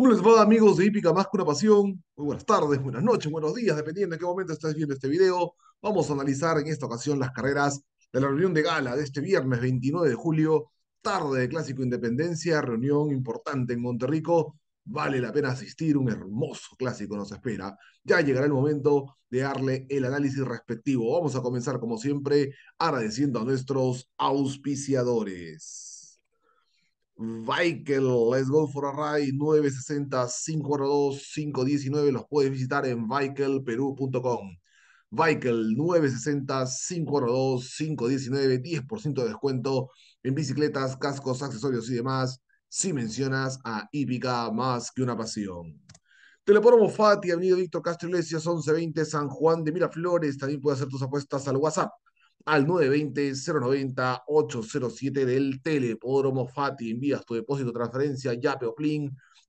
¿Cómo les va amigos de Hípica Más que una Pasión? Muy buenas tardes, buenas noches, buenos días, dependiendo de qué momento estés viendo este video. Vamos a analizar en esta ocasión las carreras de la reunión de gala de este viernes 29 de julio, tarde de Clásico Independencia, reunión importante en Monterrico. Vale la pena asistir, un hermoso clásico nos espera. Ya llegará el momento de darle el análisis respectivo. Vamos a comenzar como siempre agradeciendo a nuestros auspiciadores. Vikel, Let's Go for a Ride 960-542-519. Los puedes visitar en bikelperú.com. Vikel, 960-542-519. 10% de descuento en bicicletas, cascos, accesorios y demás. Si mencionas a Hípica más que una pasión. Teleporomo Fati, Avenida Víctor Castro Iglesias, 1120 San Juan de Miraflores. También puedes hacer tus apuestas al WhatsApp al 920-090-807 del Telepódromo Fati. Envías tu depósito, transferencia, Yape o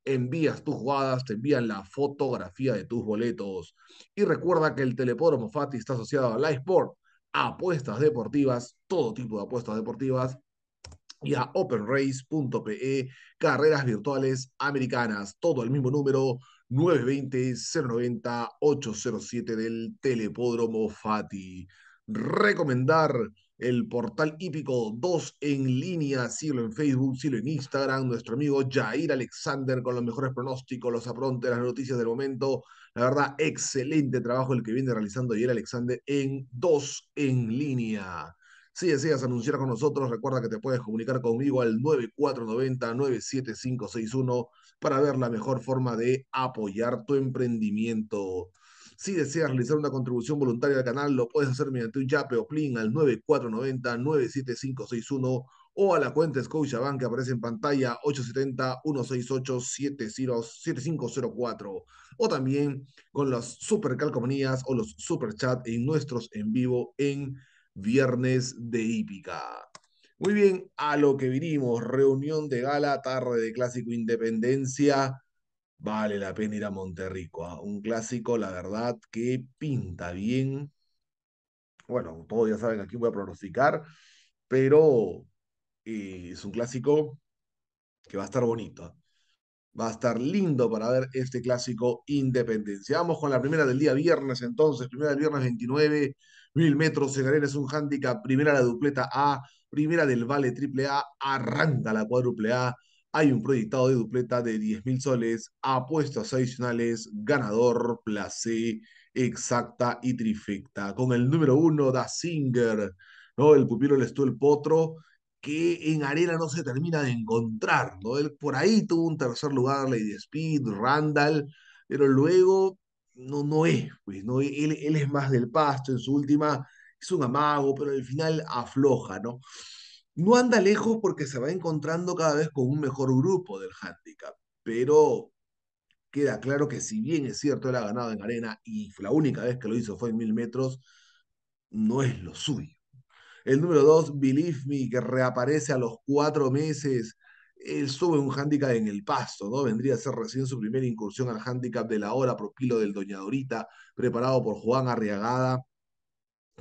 Envías tus jugadas, te envían la fotografía de tus boletos. Y recuerda que el Telepódromo Fati está asociado a Live Sport, apuestas deportivas, todo tipo de apuestas deportivas y a openrace.pe, carreras virtuales americanas, todo el mismo número 920-090-807 del Telepódromo Fati recomendar el portal hípico 2 en línea, síguelo en Facebook, síguelo en Instagram, nuestro amigo Jair Alexander con los mejores pronósticos, los aprontes, las noticias del momento. La verdad, excelente trabajo el que viene realizando Jair Alexander en 2 en línea. Si deseas anunciar con nosotros, recuerda que te puedes comunicar conmigo al 9490-97561 para ver la mejor forma de apoyar tu emprendimiento. Si deseas realizar una contribución voluntaria al canal, lo puedes hacer mediante un yape o plin al 9490-97561 o a la cuenta Scotiabank que aparece en pantalla 870-168-7504 o también con las super o los super en nuestros en vivo en Viernes de Hípica. Muy bien, a lo que vinimos, reunión de gala, tarde de clásico Independencia vale la pena ir a Monterrico. ¿ah? Un clásico, la verdad, que pinta bien. Bueno, todos ya saben aquí voy a pronosticar, pero eh, es un clásico que va a estar bonito. ¿ah? Va a estar lindo para ver este clásico Independencia. Vamos con la primera del día viernes, entonces. Primera del viernes 29, mil metros en arena es un handicap. Primera la dupleta A. Primera del Vale Triple A. Arranca la cuádruple A hay un proyectado de dupleta de 10.000 mil soles, apuestas adicionales, ganador, placé, exacta y trifecta. Con el número uno, Da Singer, ¿no? El pupilo le estuvo el potro, que en arena no se termina de encontrar, ¿no? Él por ahí tuvo un tercer lugar, Lady Speed, Randall, pero luego no, no es, pues, ¿no? Él, él es más del pasto en su última, es un amago, pero al final afloja, ¿no? no anda lejos porque se va encontrando cada vez con un mejor grupo del handicap, pero queda claro que si bien es cierto, él ha ganado en arena y la única vez que lo hizo fue en mil metros, no es lo suyo. El número dos, Believe Me, que reaparece a los cuatro meses. Él sube un handicap en el paso, ¿no? Vendría a ser recién su primera incursión al handicap de la hora propilo del Doña Dorita, preparado por Juan Arriagada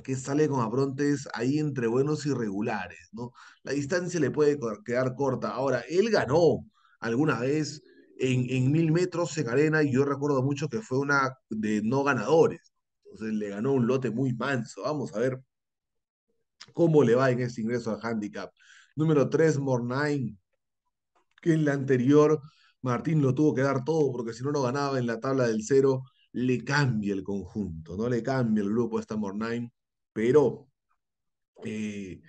que sale con Abrontes ahí entre buenos y regulares, ¿no? La distancia le puede quedar corta. Ahora, él ganó alguna vez en, mil metros en arena y yo recuerdo mucho que fue una de no ganadores. Entonces le ganó un lote muy manso. Vamos a ver cómo le va en ese ingreso al handicap. Número 3, Mornain, que en la anterior Martín lo tuvo que dar todo porque si no, no ganaba en la tabla del cero. Le cambia el conjunto, no le cambia el grupo esta Mornine. Pero eh,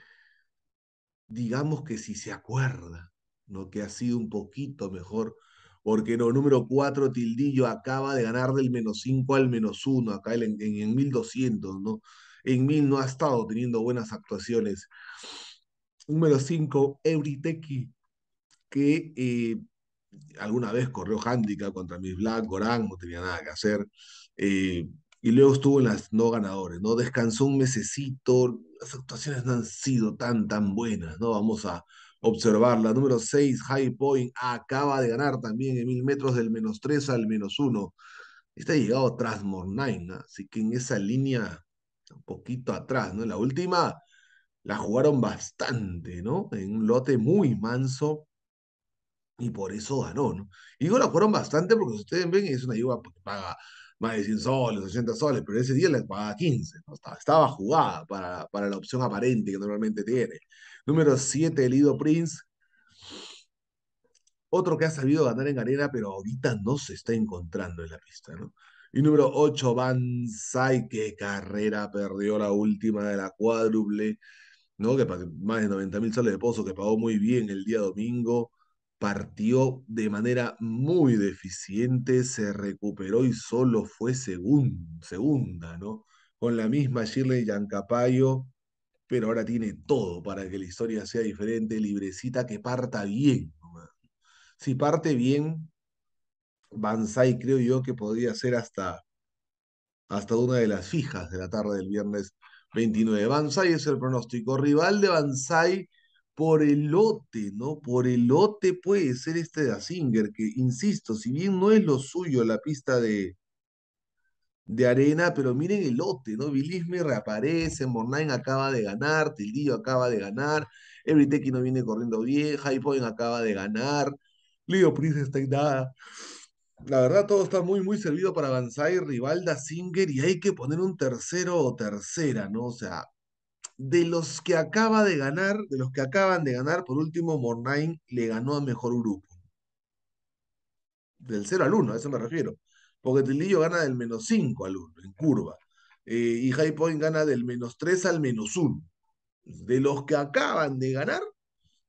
digamos que si se acuerda, ¿no? que ha sido un poquito mejor, porque no, número 4, Tildillo, acaba de ganar del menos 5 al menos 1, acá en, en, 1200, ¿no? En 1000 no ha estado teniendo buenas actuaciones. Número 5, Euriteki, que eh, alguna vez corrió handicap contra Miss Black, Goran, no tenía nada que hacer. Eh, y luego estuvo en las no ganadores, ¿no? Descansó un mesecito, las actuaciones no han sido tan, tan buenas, ¿no? Vamos a observar la Número 6, High Point, acaba de ganar también en mil metros del menos 3 al menos 1. Está llegado tras Mornay, ¿no? así que en esa línea, un poquito atrás, ¿no? La última la jugaron bastante, ¿no? En un lote muy manso, y por eso ganó, ¿no? Y digo, la jugaron bastante porque si ustedes ven, es una ayuda que pues, paga más de 100 soles, 80 soles, pero ese día le pagaba 15, estaba, jugada para, para, la opción aparente que normalmente tiene. Número 7, Lido Prince. Otro que ha sabido ganar en arena, pero ahorita no se está encontrando en la pista, ¿no? Y número 8, Banzai, que carrera perdió la última de la cuádruple, ¿no? Que más de 90 mil soles de pozo, que pagó muy bien el día domingo partió de manera muy deficiente, se recuperó y solo fue segunda, ¿no? Con la misma Shirley Yancapayo, pero ahora tiene todo para que la historia sea diferente, librecita que parta bien. Si parte bien, Banzai creo yo que podría ser hasta, hasta una de las fijas de la tarde del viernes 29. Banzai es el pronóstico. Rival de Banzai por el lote, ¿no? Por el lote puede ser este de singer que insisto, si bien no es lo suyo la pista de, de arena, pero miren el lote, ¿no? Bilisme reaparece, Mornain acaba de ganar, Tildillo acaba de ganar, Everytech no viene corriendo bien, Highpoint acaba de ganar, Leo Prince está en nada. La verdad, todo está muy, muy servido para avanzar y Rivalda, Singer, y hay que poner un tercero o tercera, ¿no? O sea, de los que acaba de ganar, de los que acaban de ganar, por último, Mornain le ganó a mejor grupo. Del 0 al 1, a eso me refiero. Porque Tilillo gana del menos 5 al 1, en curva. Eh, y High Point gana del menos 3 al menos 1. De los que acaban de ganar,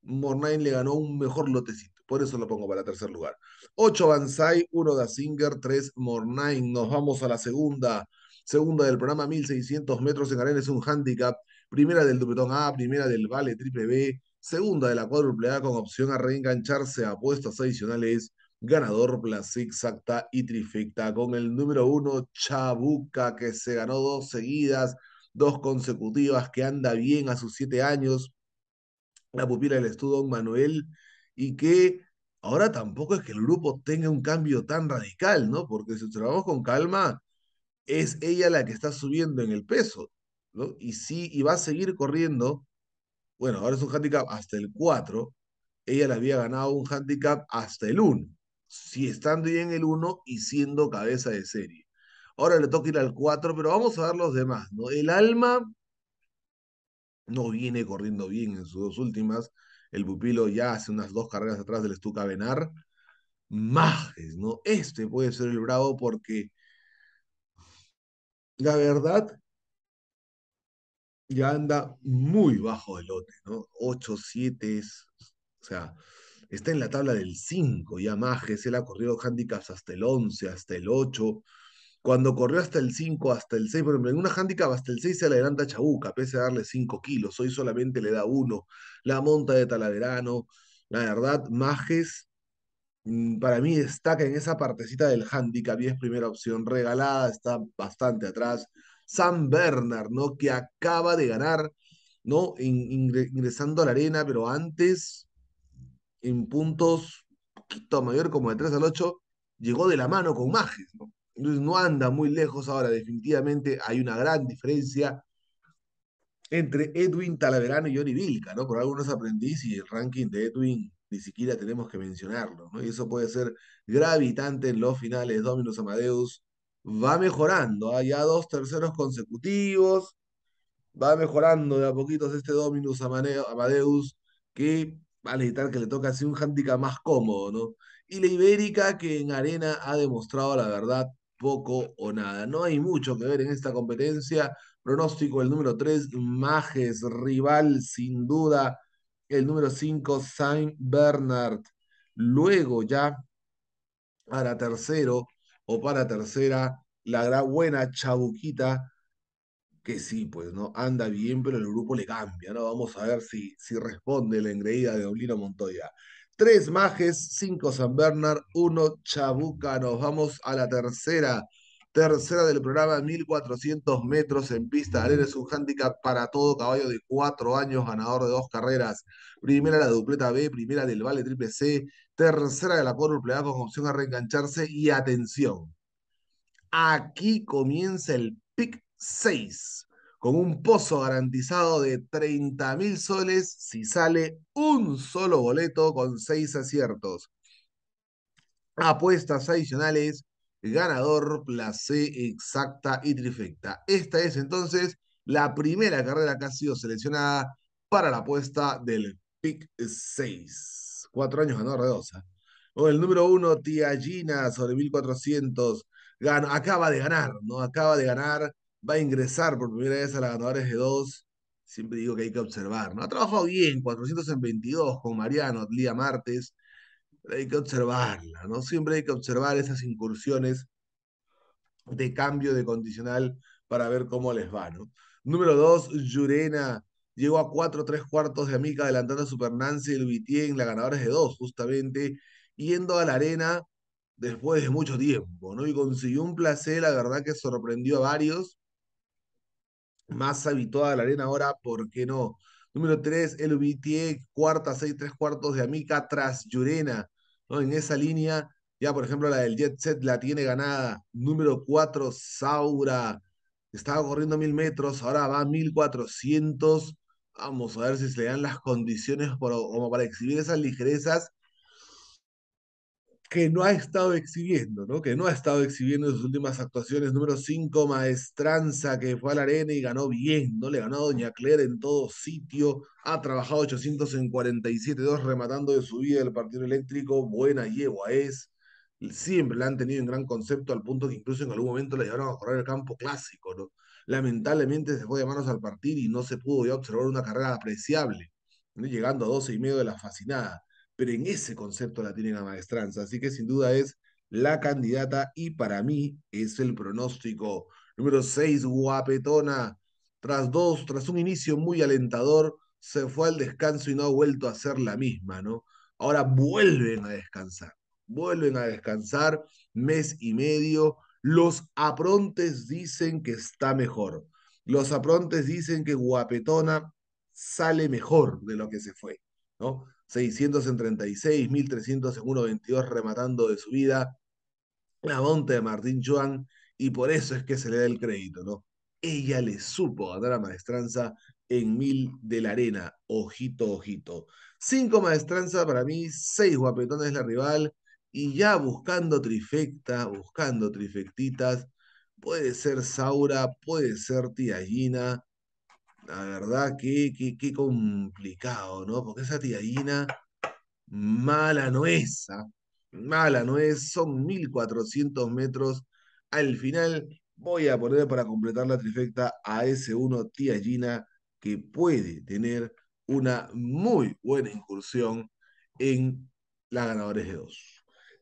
Mornain le ganó un mejor lotecito. Por eso lo pongo para tercer lugar. 8 Banzai, 1 Dazinger, 3 Mornain. Nos vamos a la segunda. Segunda del programa, 1600 metros en arena es un handicap primera del Dupletón A, primera del Vale Triple B, segunda de la cuádruple A con opción a reengancharse a apuestas adicionales. Ganador, plaza exacta y trifecta con el número uno, Chabuca, que se ganó dos seguidas, dos consecutivas, que anda bien a sus siete años. La pupila del estudio, Manuel, y que ahora tampoco es que el grupo tenga un cambio tan radical, ¿no? Porque si observamos con calma, es ella la que está subiendo en el peso. Y sí, y va a seguir corriendo. Bueno, ahora es un handicap hasta el 4. Ella le había ganado un handicap hasta el 1. Si estando ya en el 1 y siendo cabeza de serie. Ahora le toca ir al 4, pero vamos a ver los demás, ¿no? El alma no viene corriendo bien en sus dos últimas. El pupilo ya hace unas dos carreras atrás del Stuka Benar. Majes, ¿no? Este puede ser el bravo porque la verdad ya anda muy bajo del lote, ¿no? 8, 7 o sea, está en la tabla del 5 ya Majes, él ha corrido handicaps hasta el 11, hasta el 8, cuando corrió hasta el 5, hasta el 6, por ejemplo, en una handicap hasta el 6 se le adelanta a Chabuca, pese a darle 5 kilos, hoy solamente le da 1, la monta de Talaverano, la verdad, Majes mm, para mí destaca en esa partecita del handicap y es primera opción regalada, está bastante atrás. Sam Bernard, ¿no? Que acaba de ganar, ¿no? ingresando a la arena, pero antes, en puntos poquito mayor, como de 3 al 8, llegó de la mano con Majes, ¿no? Entonces no anda muy lejos ahora, definitivamente hay una gran diferencia entre Edwin Talaverano y Johnny Vilca, ¿no? Por algunos aprendiz y el ranking de Edwin ni siquiera tenemos que mencionarlo, ¿no? Y eso puede ser gravitante en los finales. Dominus Amadeus va mejorando. Hay ¿ah? ya dos terceros consecutivos. Va mejorando de a poquitos este Dominus Amadeus, que va a necesitar que le toque así un handicap más cómodo, ¿no? Y la Ibérica, que en arena ha demostrado, la verdad, poco o nada. No hay mucho que ver en esta competencia. Pronóstico el número 3, Majes, rival sin duda. El número 5, Saint Bernard. Luego ya para tercero, o para tercera, la buena Chabuquita, que sí, pues no anda bien, pero el grupo le cambia, ¿no? Vamos a ver si, si responde la engreída de Doblino Montoya. Tres Majes, cinco San Bernard, uno Chabuca. Nos vamos a la tercera. Tercera del programa, 1400 metros en pista. Arena es un handicap para todo caballo de cuatro años, ganador de dos carreras. Primera la dupleta B, primera del Vale Triple C. Tercera de la Corurple A con opción a reengancharse. Y atención, aquí comienza el pick 6, con un pozo garantizado de 30.000 mil soles si sale un solo boleto con seis aciertos. Apuestas adicionales ganador, placé exacta y trifecta. Esta es entonces la primera carrera que ha sido seleccionada para la apuesta del pick 6. Cuatro años ganó Redosa. O el número uno, Gina, sobre 1400. acaba de ganar, ¿no? Acaba de ganar. Va a ingresar por primera vez a la ganadores de dos Siempre digo que hay que observar, ¿no? Ha trabajado bien, 422 con Mariano, Lía Martes hay que observarla, ¿no? Siempre hay que observar esas incursiones de cambio de condicional para ver cómo les va, ¿no? Número dos, Yurena llegó a cuatro tres cuartos de Amica, adelantando a Super Nancy y Lubitien, la ganadora es de dos, justamente, yendo a la arena después de mucho tiempo, ¿no? Y consiguió un placer, la verdad que sorprendió a varios. Más habituada a la arena ahora, ¿por qué no? Número tres, el cuarta, seis tres cuartos de Amica tras Yurena. En esa línea, ya por ejemplo la del Jet Set la tiene ganada. Número 4, Saura. Estaba corriendo mil metros, ahora va a 1400. Vamos a ver si se le dan las condiciones como para exhibir esas ligerezas que no ha estado exhibiendo, ¿no? Que no ha estado exhibiendo en sus últimas actuaciones. Número 5, Maestranza, que fue a la arena y ganó bien, ¿no? Le ganó a Doña Claire en todo sitio. Ha trabajado 800 en 47-2, rematando de su vida el partido eléctrico. Buena yegua es. Siempre la han tenido en gran concepto, al punto que incluso en algún momento la llevaron a correr el campo clásico, ¿no? Lamentablemente se fue de manos al partido y no se pudo ya observar una carrera apreciable, ¿no? llegando a 12 y medio de la fascinada pero en ese concepto la tiene la maestranza. Así que sin duda es la candidata y para mí es el pronóstico. Número 6, Guapetona. Tras dos, tras un inicio muy alentador, se fue al descanso y no ha vuelto a ser la misma, ¿no? Ahora vuelven a descansar, vuelven a descansar mes y medio. Los aprontes dicen que está mejor. Los aprontes dicen que Guapetona sale mejor de lo que se fue, ¿no? 600 en 36, en 1.22 rematando de su vida. la monta de Martín Chuan, y por eso es que se le da el crédito, ¿no? Ella le supo ganar a maestranza en mil de la arena. Ojito, ojito. Cinco maestranza para mí, seis guapetones la rival y ya buscando trifecta, buscando trifectitas. Puede ser Saura, puede ser Tía Gina, la verdad, qué, complicado, ¿no? Porque esa Gina mala no es, ¿ah? mala no es, son 1400 metros. Al final voy a poner para completar la trifecta a ese tía Gina que puede tener una muy buena incursión en la ganadores de dos.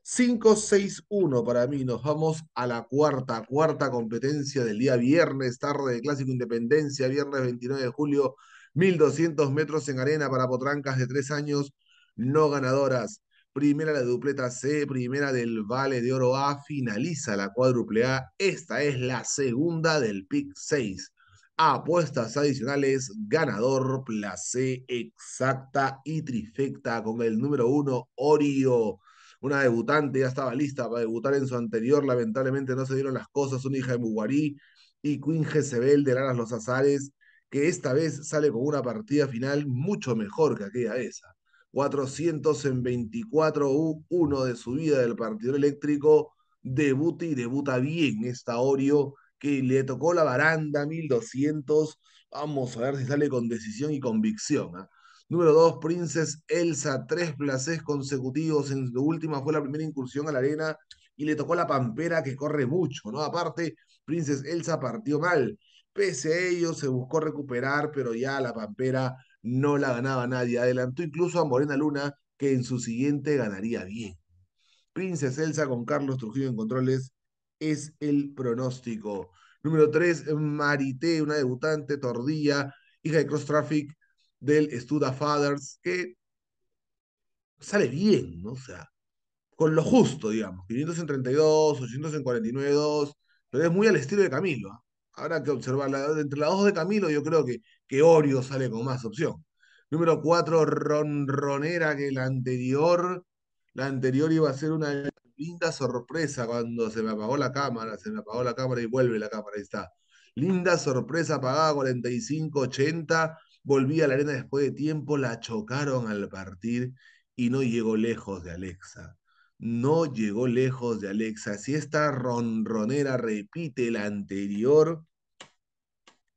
5-6-1 para mí. Nos vamos a la cuarta, cuarta competencia del día viernes, tarde de Clásico Independencia, viernes 29 de julio, 1200 metros en arena para potrancas de tres años no ganadoras. Primera la dupleta C, primera del Vale de Oro A, finaliza la cuádruple A. Esta es la segunda del pick 6. Apuestas adicionales, ganador, placé, exacta y trifecta con el número uno, Orio una debutante, ya estaba lista para debutar en su anterior, lamentablemente no se dieron las cosas, una hija de Muguarí y Queen Jezebel de Lanas Los Azares, que esta vez sale con una partida final mucho mejor que aquella esa. 400 en 24 U1 de vida del partido eléctrico, debuta y debuta bien esta Orio, que le tocó la baranda 1200. Vamos a ver si sale con decisión y convicción. ¿ah? Número 2, Princess Elsa, tres placés consecutivos. En su última fue la primera incursión a la arena y le tocó la pampera que corre mucho, ¿no? Aparte, Princess Elsa partió mal. Pese a ello, se buscó recuperar, pero ya la pampera no la ganaba nadie. Adelantó incluso a Morena Luna, que en su siguiente ganaría bien. Princess Elsa con Carlos Trujillo en controles es el pronóstico. Número 3, Marité, una debutante, Tordilla, hija de Cross Traffic, del Studa Fathers, que sale bien, ¿no? O sea, con lo justo, digamos, 532, 8492, pero es muy al estilo de Camilo. ¿ah? Habrá que observarla. Entre las dos de Camilo, yo creo que, que Orio sale con más opción. Número 4, Ronronera, que la anterior, la anterior iba a ser una linda sorpresa cuando se me apagó la cámara, se me apagó la cámara y vuelve la cámara, ahí está. Linda sorpresa, apagada 45, 80 volvía a la arena después de tiempo, la chocaron al partir y no llegó lejos de Alexa. No llegó lejos de Alexa. Si esta ronronera repite la anterior,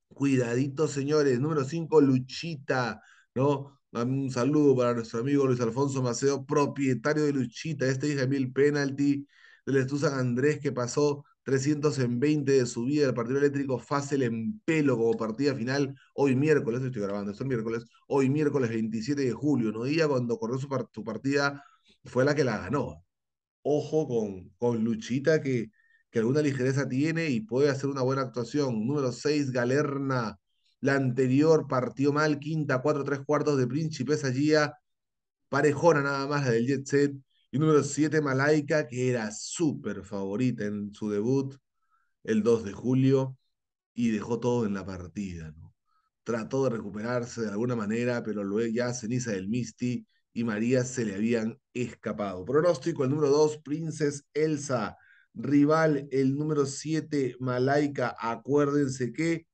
cuidadito, señores. Número 5, Luchita, ¿no? Un saludo para nuestro amigo Luis Alfonso Maceo, propietario de Luchita, este hija mil penalty del San Andrés que pasó 300 en 20 de subida del partido eléctrico, Fácil en pelo como partida final, hoy miércoles, estoy grabando, esto es miércoles, hoy miércoles 27 de julio, no día cuando corrió su, partida, fue la que la ganó. Ojo con, con Luchita que, que alguna ligereza tiene y puede hacer una buena actuación. Número 6, Galerna, la anterior partió mal, quinta, cuatro, tres cuartos de Príncipe Allí parejona nada más la del Jet Set. Y número 7, Malaika, que era súper favorita en su debut el 2 de julio y dejó todo en la partida. Trató de recuperarse de alguna manera, pero luego ya Ceniza del Misty y María se le habían escapado. Pronóstico, el número 2, Princess Elsa. Rival, el número 7, Malaika. Acuérdense que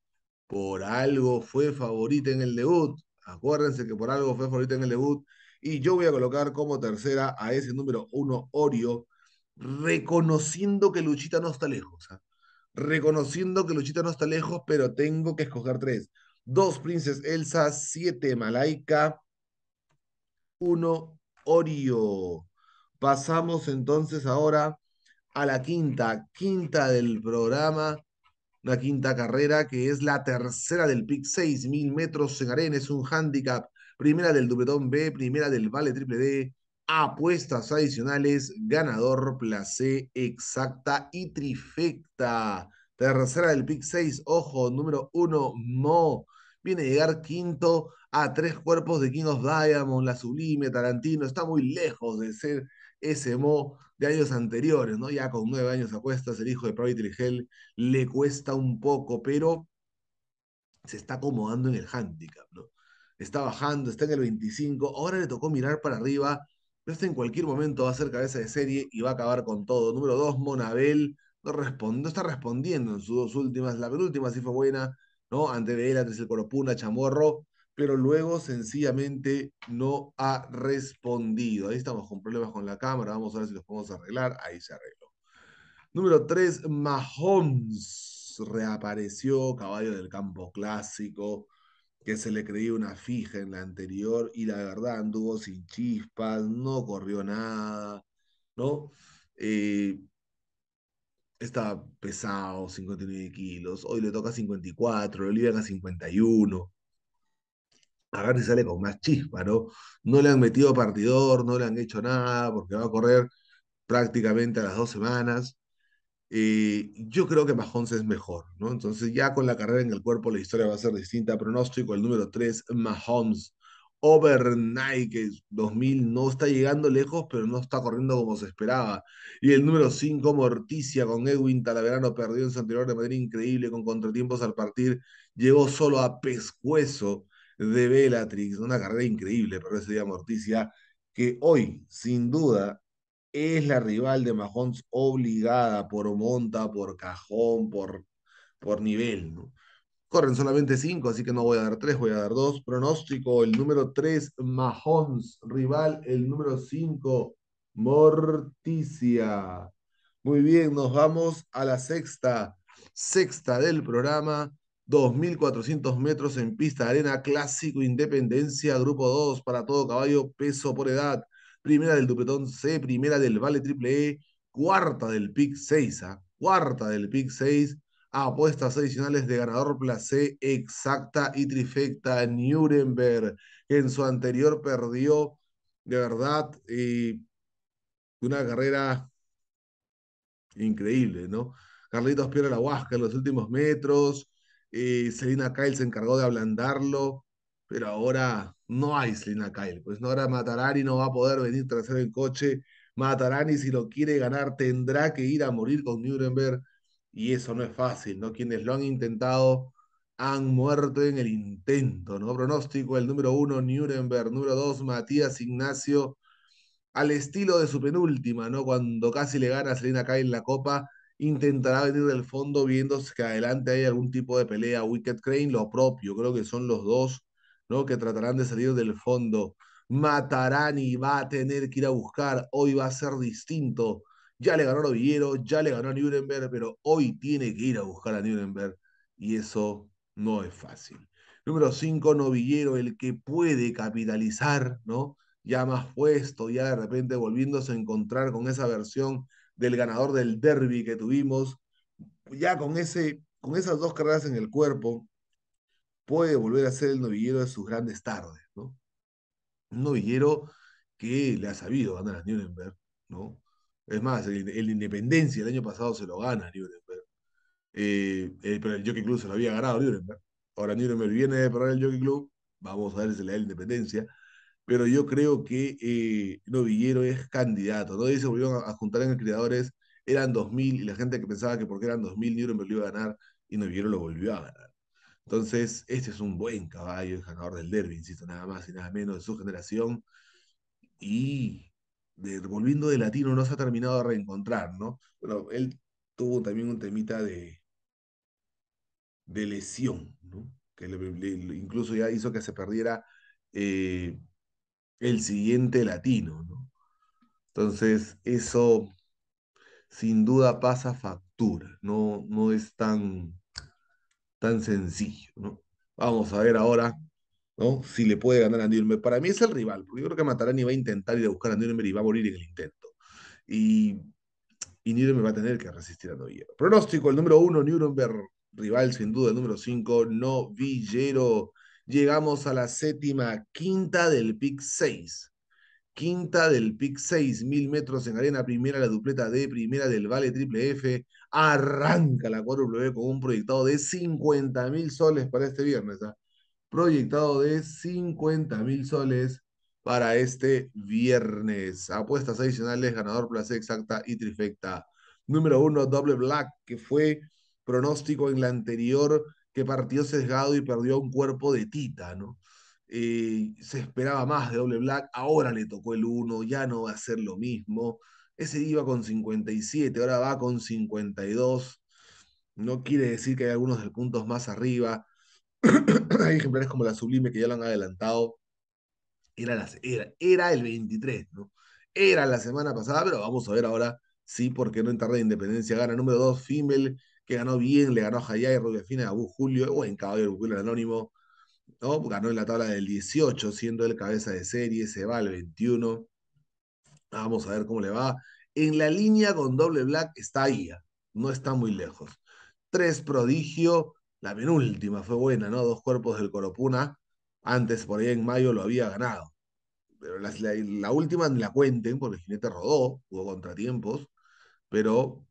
por algo fue favorita en el debut. Acuérdense que por algo fue favorita en el debut y yo voy a colocar como tercera a ese número uno, Orio, reconociendo que Luchita no está lejos. ¿ah? Reconociendo que Luchita no está lejos, pero tengo que escoger tres. Dos, princes Elsa. Siete, Malaika. Uno, Orio. Pasamos entonces ahora a la quinta, quinta del programa, la quinta carrera, que es la tercera del PIC, 6.000 metros en arena, es un handicap primera del Dupletón B, primera del Vale Triple D, apuestas adicionales, ganador, placé, exacta y trifecta. Tercera del pick 6, ojo, número 1, Mo. Viene a llegar quinto a tres cuerpos de King of Diamond, La Sublime, Tarantino. Está muy lejos de ser ese Mo de años anteriores, ¿no? Ya con nueve años apuestas, el hijo de Private Hell le cuesta un poco, pero se está acomodando en el handicap, ¿no? está bajando, está en el 25, ahora le tocó mirar para arriba, pero este en cualquier momento va a ser cabeza de serie y va a acabar con todo. Número 2, Monabel, no, responde, está respondiendo en sus dos últimas, la penúltima sí fue buena, ¿no? Ante antes el Coropuna, Chamorro, pero luego sencillamente no ha respondido. Ahí estamos con problemas con la cámara, vamos a ver si los podemos arreglar, ahí se arregló. Número 3, Mahomes reapareció, caballo del campo clásico, que se le creía una fija en la anterior y la verdad anduvo sin chispas, no corrió nada, ¿no? Eh, estaba pesado, 59 kilos, hoy le toca 54, le 51 a 51. Agarra y sale con más chispa, ¿no? No le han metido partidor, no le han hecho nada, porque va a correr prácticamente a las dos semanas. Eh, yo creo que Mahomes es mejor, ¿no? Entonces ya con la carrera en el cuerpo la historia va a ser distinta. Pronóstico, el número 3, Mahomes. Over 2000 no está llegando lejos, pero no está corriendo como se esperaba. Y el número 5, Morticia, con Edwin Talaverano, perdió en su anterior de manera increíble, con contratiempos al partir. Llegó solo a pescuezo de Bellatrix. Una carrera increíble, pero ese día Morticia, que hoy, sin duda, es la rival de Majons obligada por monta, por cajón, por, por nivel. Corren solamente cinco, así que no voy a dar tres, voy a dar dos. Pronóstico, el número tres, Majons, rival, el número cinco, Morticia. Muy bien, nos vamos a la sexta, sexta del programa. 2.400 metros en pista de arena, clásico Independencia, grupo 2, para todo caballo, peso por edad primera del Dupletón C, primera del Vale Triple E, cuarta del pick 6, A, ¿ah? cuarta del pick 6, apuestas adicionales de ganador Place. exacta y trifecta Nuremberg, en su anterior perdió, de verdad, una carrera increíble, ¿no? Carlitos pierde la huasca en los últimos metros, eh, Selina Kyle se encargó de ablandarlo, pero ahora no hay Slina Kyle. Pues no, ahora Matarani no va a poder venir trasero el coche. Matarani, si lo quiere ganar, tendrá que ir a morir con Nuremberg. Y eso no es fácil, ¿no? Quienes lo han intentado han muerto en el intento, ¿no? Pronóstico, el número uno, Nuremberg, número dos, Matías Ignacio, al estilo de su penúltima, ¿no? Cuando casi le gana a Selena Kyle la copa, intentará venir del fondo viendo que adelante hay algún tipo de pelea. Wicked Crane, lo propio, creo que son los dos que tratarán de salir del fondo. matarán y va a tener que ir a buscar, hoy va a ser distinto. Ya le ganó Novillero, ya le ganó a Nuremberg, pero hoy tiene que ir a buscar a Nuremberg y eso no es fácil. Número 5, Novillero, el que puede capitalizar, ¿no? Ya más puesto, ya de repente volviéndose a encontrar con esa versión del ganador del derby que tuvimos, ya con, ese, con esas dos carreras en el cuerpo, puede volver a ser el novillero de sus grandes tardes, ¿no? Un novillero que le ha sabido ganar a Nuremberg, ¿no? Es más, el, Independencia el año pasado se lo gana a Nuremberg. Eh, eh, pero el Jockey Club se lo había ganado a Nuremberg. Ahora Nuremberg viene de perder el Jockey Club, vamos a ver si le da la Independencia. Pero yo creo que eh, Novillero es candidato, ¿no? dice volvieron a, juntar en el Creadores, eran 2.000 y la gente que pensaba que porque eran 2.000 Nuremberg lo iba a ganar y Novillero lo volvió a ganar. Entonces, este es un buen caballo, el ganador del derby, insisto, nada más y nada menos de su generación. Y volviendo de latino, no se ha terminado de reencontrar, ¿no? Bueno, él tuvo también un temita de, de lesión, ¿no? Que incluso ya hizo que se perdiera eh, el siguiente latino, ¿no? Entonces, eso sin duda pasa factura, no, no es tan tan sencillo, ¿no? Vamos a ver ahora, ¿no? Si le puede ganar a Nürnberg. Para mí es el rival, porque yo creo que Matarani va a intentar ir a buscar a Nürnberg y va a morir en el intento. Y, y va a tener que resistir a Novillero. Pronóstico, el número uno, Nürnberg, rival sin duda, el número cinco, Novillero. Llegamos a la séptima, quinta del pick 6 quinta del PIC 6000 metros en arena primera, la dupleta de primera del Vale Triple F. Arranca la 4 con un proyectado de 50.000 mil soles para este viernes. ¿ah? Proyectado de 50 mil soles para este viernes. Apuestas adicionales, ganador, placer exacta y trifecta. Número uno, doble black, que fue pronóstico en la anterior, que partió sesgado y perdió un cuerpo de tita, ¿no? Eh, se esperaba más de Doble Black, ahora le tocó el 1, ya no va a ser lo mismo. Ese iba con 57, ahora va con 52. No quiere decir que hay algunos del puntos más arriba. hay ejemplares como la Sublime que ya lo han adelantado. Era, era, era el 23, ¿no? Era la semana pasada, pero vamos a ver ahora sí, porque no en de independencia gana. Número 2, Fimmel, que ganó bien, le ganó a y Fina a Abu Julio, o en Caballero el Anónimo. Ganó en la tabla del 18, siendo el cabeza de serie, se va al 21. Vamos a ver cómo le va. En la línea con doble black está ahí, no está muy lejos. Tres prodigio, la penúltima fue buena, ¿no? Dos cuerpos del Coropuna. Antes, por ahí en mayo, lo había ganado. Pero la, última la cuenten, porque el jinete rodó, hubo contratiempos. Pero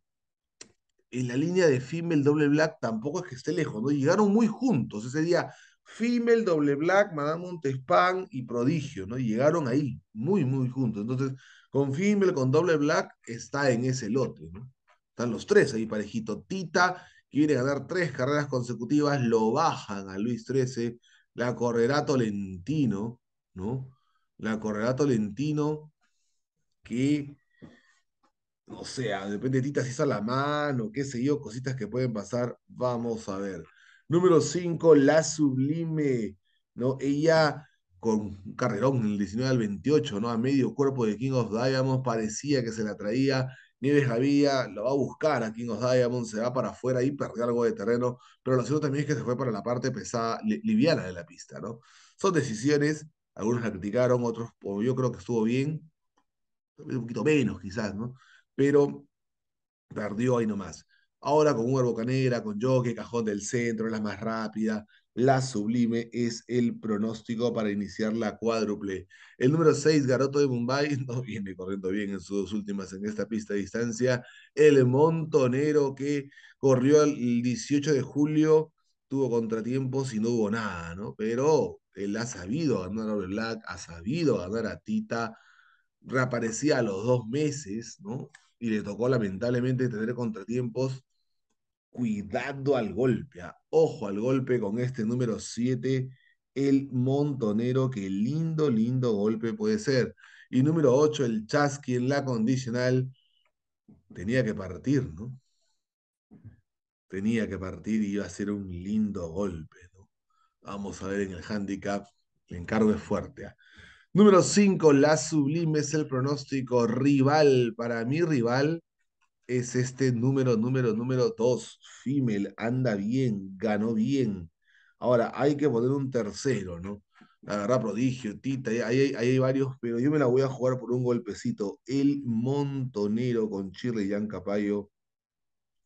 en la línea de el doble black tampoco es que esté lejos, ¿no? Llegaron muy juntos. Ese día Female, Doble Black, Madame Montespan y Prodigio, ¿no? Y llegaron ahí, muy, muy juntos. Entonces, con Fimmel, con Doble Black, está en ese lote, ¿no? Están los tres ahí parejito. Tita quiere ganar tres carreras consecutivas, lo bajan a Luis XIII, la correrá Tolentino, ¿no? La correrá Tolentino que, o sea, ah, depende de Tita si es a la mano, qué sé yo, cositas que pueden pasar, vamos a ver. Número 5, La Sublime, ¿no? Ella con un carrerón el 19 al 28, ¿no? A medio cuerpo de King of Diamonds, parecía que se la traía. Nieves Javía lo va a buscar a King of Diamonds, se va para afuera y perdió algo de terreno, pero lo cierto también es que se fue para la parte pesada, liviana de la pista, ¿no? Son decisiones, algunos la criticaron, otros, yo creo que estuvo bien, un poquito menos quizás, ¿no? Pero perdió ahí nomás. Ahora con una bocanera, con Jockey, Cajón del Centro, la más rápida, la sublime es el pronóstico para iniciar la cuádruple. El número 6, Garoto de Mumbai, no viene corriendo bien en sus últimas en esta pista de distancia. El Montonero que corrió el 18 de julio, tuvo contratiempos y no hubo nada, ¿no? Pero él ha sabido ganar a Black, ha sabido ganar a Tita, reaparecía a los dos meses, ¿no? Y le tocó lamentablemente tener contratiempos cuidado al golpe, ah, ojo al golpe con este número 7, el montonero, Qué lindo, lindo golpe puede ser. Y número 8, el chasqui en la condicional, tenía que partir, ¿no? Tenía que partir y iba a ser un lindo golpe, ¿no? Vamos a ver en el handicap, el encargo es fuerte. Ah. Número 5, la sublime es el pronóstico rival. Para mi rival, es este número, número, número 2. Fimel, anda bien, ganó bien. Ahora, hay que poner un tercero, ¿no? Agarrá prodigio, Tita, ahí hay, varios, pero yo me la voy a jugar por un golpecito. El montonero con y Jan Capayo.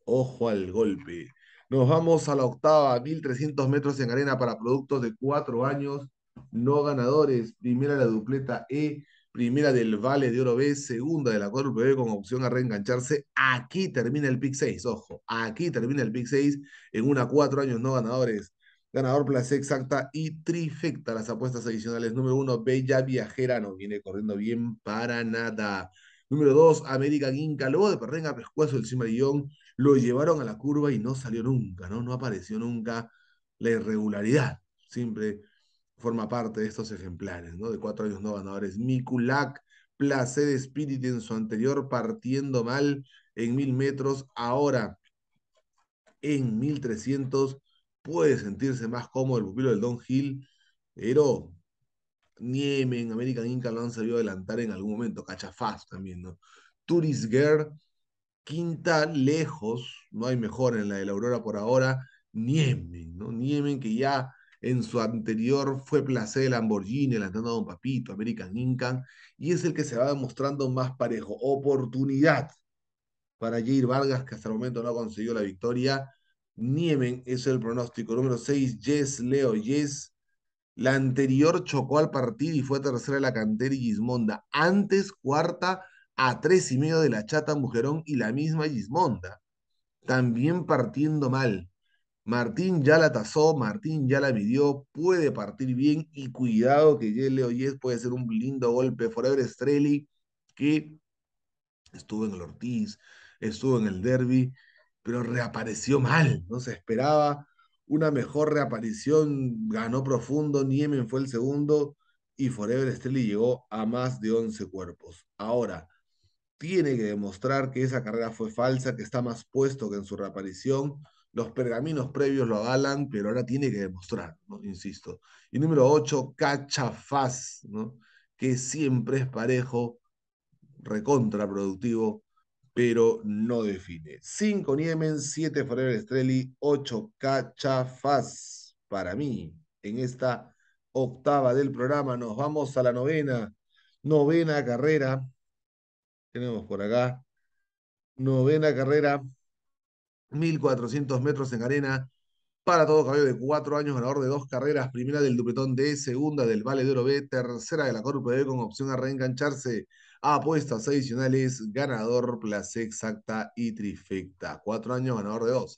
Ojo al golpe. Nos vamos a la octava, 1300 metros en arena para productos de cuatro años no ganadores. Primera la dupleta E, primera del Vale de Oro B, segunda de la 4 B con opción a reengancharse. Aquí termina el pick 6, ojo, aquí termina el pick 6 en una cuatro años no ganadores. Ganador place exacta y trifecta las apuestas adicionales. Número uno, Bella Viajera, no viene corriendo bien para nada. Número dos América Guinca, Luego de Perrenga, Pescuazo pescuezo el Cimarillón, lo llevaron a la curva y no salió nunca, ¿no? No apareció nunca la irregularidad. Siempre forma parte de estos ejemplares, ¿no? De cuatro años no ganadores. Mikulak, Placer Spirit en su anterior partiendo mal en mil metros, ahora en mil 1300 puede sentirse más cómodo el pupilo del Don Hill, pero Niemen, American Inca lo han sabido adelantar en algún momento, Cachafaz también, ¿no? Tourist quinta lejos, no hay mejor en la de la Aurora por ahora, Niemen, ¿no? Niemen que ya en su anterior fue placer de Lamborghini, la andando Don Papito, American Incan, y es el que se va demostrando más parejo. Oportunidad para Jair Vargas, que hasta el momento no ha consiguió la victoria. Niemen es el pronóstico. Número 6, Yes Leo Yes. La anterior chocó al partido y fue tercera de la cantera y Gismonda. Antes, cuarta a tres y medio de la chata Mujerón y la misma Gismonda. También partiendo mal. Martín ya la tasó, Martín ya la midió, puede partir bien y cuidado que le oyes, puede ser un lindo golpe. Forever Strelli, que estuvo en el Ortiz, estuvo en el Derby, pero reapareció mal, no se esperaba una mejor reaparición, ganó profundo, Niemen fue el segundo y Forever Strelli llegó a más de 11 cuerpos. Ahora, tiene que demostrar que esa carrera fue falsa, que está más puesto que en su reaparición los pergaminos previos lo avalan, pero ahora tiene que demostrar, insisto. Y número 8, cachafaz, que siempre es parejo, recontraproductivo, pero no define. 5 Niemen, 7 Forever Estrelli, 8 Cachafaz. Para mí, en esta octava del programa, nos vamos a la novena, novena carrera. Tenemos por acá, novena carrera. 1400 metros en arena para todo caballo de cuatro años, ganador de dos carreras, primera del Dupletón D, segunda del Vale de Oro B, tercera de la Corupe B con opción a reengancharse. a Apuestas adicionales, ganador, place exacta y trifecta. Cuatro años, ganador de dos,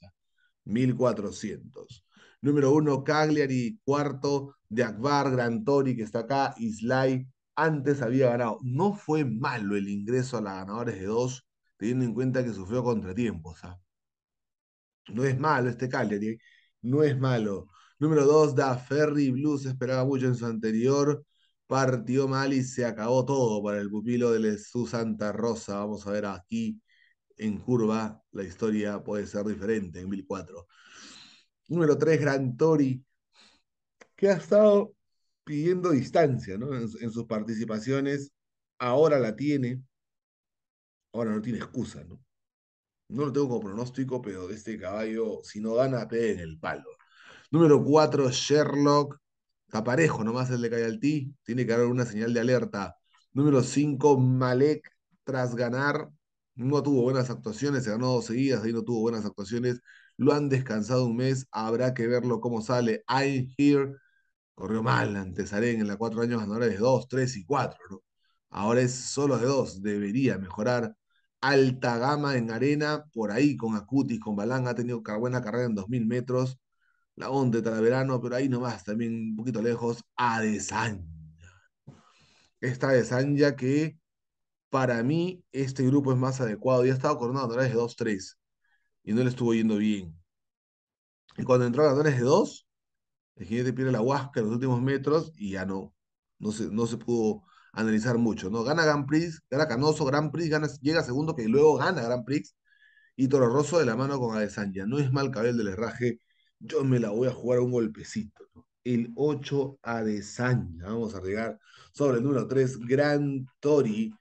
1400. ¿eh? Número uno, Cagliari, cuarto de Akbar, Gran Tori, que está acá, Islay, antes había ganado. No fue malo el ingreso a las ganadores de dos, teniendo en cuenta que sufrió contratiempos. ¿ah? No es malo este Cagliari, no es malo. Número dos, da Ferry Blues, esperaba mucho en su anterior. Partió mal y se acabó todo para el pupilo de su Santa Rosa. Vamos a ver aquí en curva, la historia puede ser diferente en 2004. Número 3, Gran Tori, que ha estado pidiendo distancia en, en, sus participaciones. Ahora la tiene. Ahora no tiene excusa, ¿no? No lo tengo como pronóstico, pero este caballo, si no gana, pega en el palo. Número 4, Sherlock. Caparejo, nomás el de Cayalti. Tiene que haber una señal de alerta. Número 5, Malek. Tras ganar, no tuvo buenas actuaciones. Se ganó dos seguidas, ahí no tuvo buenas actuaciones. Lo han descansado un mes. Habrá que verlo cómo sale. I'm here. Corrió mal ante Sarén en la cuatro años ganadores de dos, tres y cuatro Ahora es solo de dos Debería mejorar alta gama en arena, por ahí con Acutis, con Balán, ha tenido buena carrera en 2000 metros, la de Talaverano, pero ahí nomás, también un poquito lejos, Adesanya. Esta Adesanya que para mí este grupo es más adecuado, Y ya estado coronado través de 2-3 y no le estuvo yendo bien. Y cuando entró a través de 2, el jinete pierde la huasca en los últimos metros y ya no, no se, no se pudo analizar mucho, ¿no? Gana Grand Prix, gana Canoso, Gran Prix, gana, llega segundo, que luego gana Gran Prix, y Toro Rosso de la mano con Adesanya. No es mal cabello del herraje, yo me la voy a jugar un golpecito, ¿no? El 8 Adesanya, vamos a llegar sobre el número 3, Gran Tori.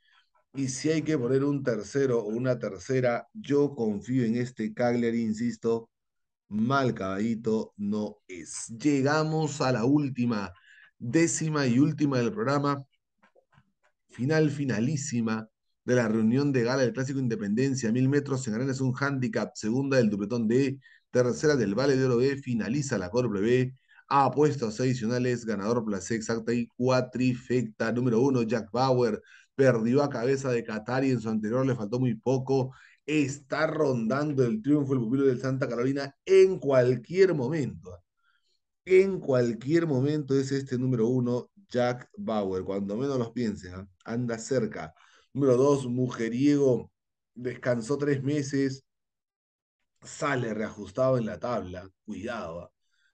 Y si hay que poner un tercero o una tercera, yo confío en este Cagliari, insisto, mal caballito no es. Llegamos a la última, décima y última del programa final finalísima de la reunión de gala del Clásico Independencia, mil metros en es un handicap, segunda del dupletón D, tercera del Valle de Oro B, finaliza la Corple B, a adicionales, ganador place exacta y cuatrifecta, número uno, Jack Bauer, perdió a cabeza de Qatar y en su anterior le faltó muy poco, está rondando el triunfo el pupilo del Santa Carolina en cualquier momento. En cualquier momento es este número uno, Jack Bauer, cuando menos los pienses, ¿ah? anda cerca. Número dos, mujeriego, descansó tres meses, sale reajustado en la tabla, cuidado, ¿ah?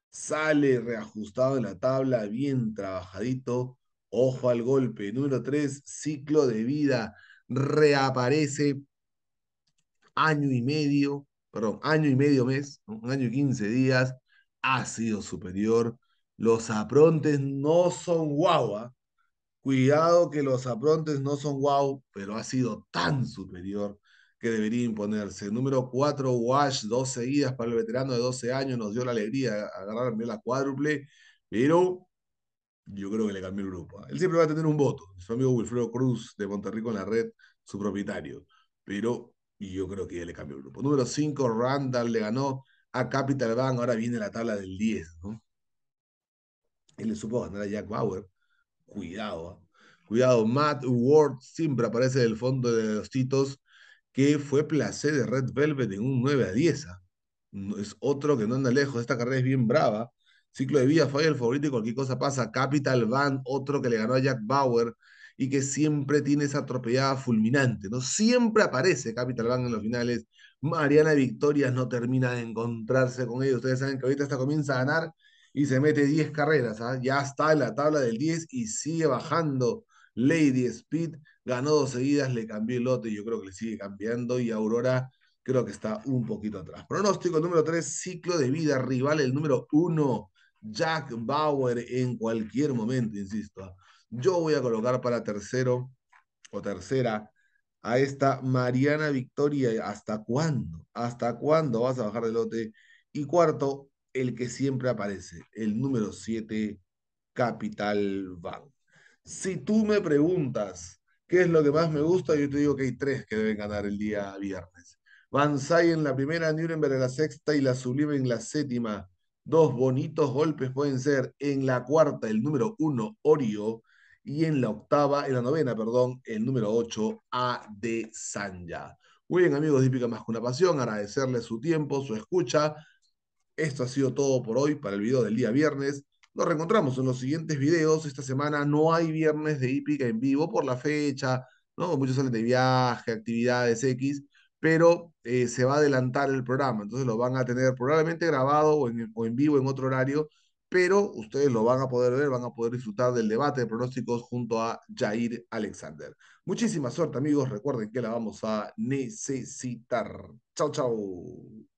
sale reajustado en la tabla, bien trabajadito, ojo al golpe. Número tres, ciclo de vida, reaparece año y medio, perdón, año y medio mes, un año y quince días, ha sido superior, los aprontes no son guagua. Cuidado que los aprontes no son guau, pero ha sido tan superior que debería imponerse. Número 4, Wash, dos seguidas para el veterano de 12 años, nos dio la alegría agarrarme la cuádruple, pero yo creo que le cambió el grupo. ¿ah? Él siempre va a tener un voto, su amigo Wilfredo Cruz de Monterrico en la red, su propietario, pero yo creo que ya le cambió el grupo. Número 5, Randall le ganó a Capital Bank, ahora viene la tabla del 10, ¿no? él le supo ganar a Jack Bauer. Cuidado, ¿ah? cuidado. Matt Ward siempre aparece del fondo de los titos, que fue placer de Red Velvet en un 9 a 10. ¿ah? Es otro que no anda lejos, esta carrera es bien brava. Ciclo de vida, fue el favorito y cualquier cosa pasa. Capital Van, otro que le ganó a Jack Bauer y que siempre tiene esa atropellada fulminante, ¿no? Siempre aparece Capital Van en los finales. Mariana Victorias no termina de encontrarse con ellos. Ustedes saben que ahorita hasta comienza a ganar y se mete 10 carreras. ¿ah? Ya está en la tabla del 10 y sigue bajando. Lady Speed ganó dos seguidas, le cambió el lote, yo creo que le sigue cambiando y Aurora creo que está un poquito atrás. Pronóstico número 3, ciclo de vida, rival el número 1, Jack Bauer en cualquier momento, insisto. ¿ah? Yo voy a colocar para tercero o tercera a esta Mariana Victoria. ¿Hasta cuándo? ¿Hasta cuándo vas a bajar el lote? Y cuarto, el que siempre aparece, el número 7, Capital Bank. Si tú me preguntas qué es lo que más me gusta, yo te digo que hay tres que deben ganar el día viernes. van Banzai en la primera, Nuremberg en la sexta y la Sublime en la séptima. Dos bonitos golpes pueden ser en la cuarta, el número uno, Orio, y en la octava, en la novena, perdón, el número ocho, A de Muy bien, amigos de Más que una Pasión, agradecerles su tiempo, su escucha. Esto ha sido todo por hoy para el video del día viernes. Nos reencontramos en los siguientes videos. Esta semana no hay viernes de hípica en vivo por la fecha, ¿no? Muchos salen de viaje, actividades X, pero eh, se va a adelantar el programa. Entonces lo van a tener probablemente grabado o en, o en vivo en otro horario, pero ustedes lo van a poder ver, van a poder disfrutar del debate de pronósticos junto a Jair Alexander. Muchísima suerte, amigos. Recuerden que la vamos a necesitar. Chau, chau.